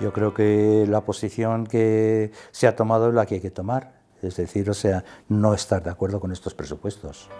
Yo creo que la posición que se ha tomado es la que hay que tomar, es decir, o sea, no estar de acuerdo con estos presupuestos.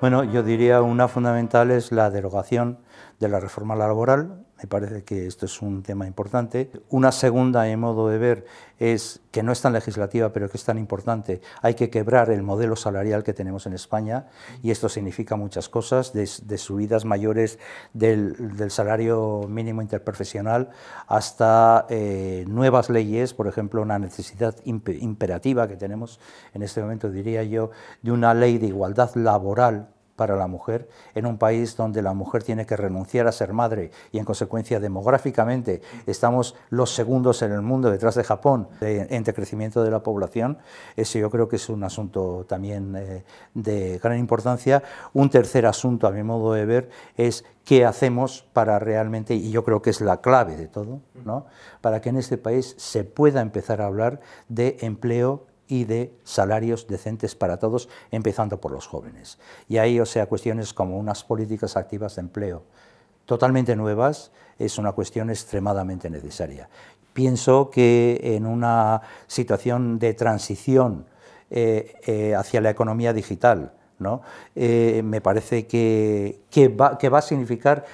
Bueno, yo diría una fundamental es la derogación de la reforma laboral, me parece que esto es un tema importante. Una segunda, en modo de ver, es que no es tan legislativa, pero que es tan importante. Hay que quebrar el modelo salarial que tenemos en España y esto significa muchas cosas, desde subidas mayores del, salario mínimo interprofesional hasta eh, nuevas leyes, por ejemplo, una necesidad imperativa que tenemos en este momento, diría yo, de una ley de igualdad laboral para la mujer en un país donde la mujer tiene que renunciar a ser madre y en consecuencia demográficamente estamos los segundos en el mundo detrás de Japón en crecimiento de la población, eso yo creo que es un asunto también eh, de gran importancia. Un tercer asunto, a mi modo de ver, es qué hacemos para realmente, y yo creo que es la clave de todo, ¿no? para que en este país se pueda empezar a hablar de empleo y de salarios decentes para todos, empezando por los jóvenes. Y ahí, o sea, cuestiones como unas políticas activas de empleo totalmente nuevas es una cuestión extremadamente necesaria. Pienso que en una situación de transición eh, eh, hacia la economía digital, eh, me parece que, va, que va a significar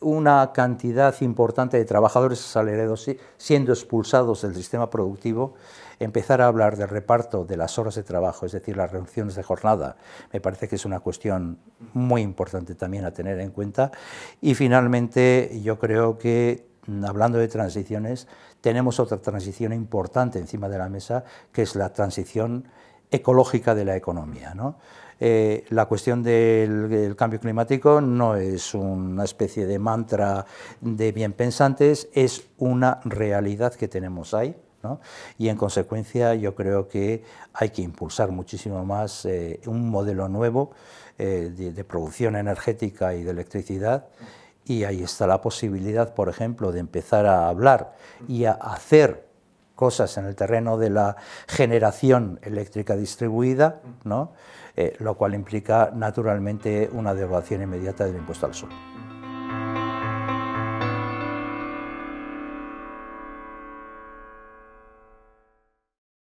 una cantidad importante de trabajadores asalariados siendo expulsados del sistema productivo empezar a hablar del reparto de las horas de trabajo, es decir, las reducciones de jornada, me parece que es una cuestión muy importante también a tener en cuenta. Y finalmente, yo creo que mm, hablando de transiciones, tenemos otra transición importante encima de la mesa, que es la transición ecológica de la economía. Eh, la cuestión del, del, cambio climático no es una especie de mantra de bien pensantes, es una realidad que tenemos ahí. Y en consecuencia yo creo que hay que impulsar muchísimo más eh, un modelo nuevo eh, de, producción energética y de electricidad. Y ahí está la posibilidad, por ejemplo, de empezar a hablar y a hacer cosas en el terreno de la generación eléctrica distribuida, eh, lo cual implica naturalmente una derogación inmediata del impuesto al sol.